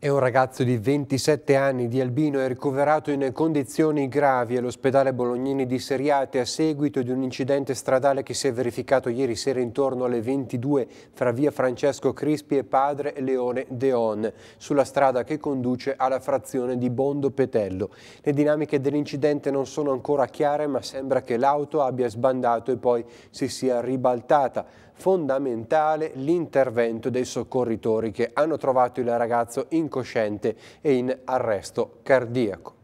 È un ragazzo di 27 anni di Albino è ricoverato in condizioni gravi all'ospedale Bolognini di Seriate a seguito di un incidente stradale che si è verificato ieri sera intorno alle 22 fra via Francesco Crispi e padre Leone Deon sulla strada che conduce alla frazione di Bondo Petello. Le dinamiche dell'incidente non sono ancora chiare ma sembra che l'auto abbia sbandato e poi si sia ribaltata. Fondamentale l'intervento dei soccorritori che hanno trovato il ragazzo in incosciente e in arresto cardiaco.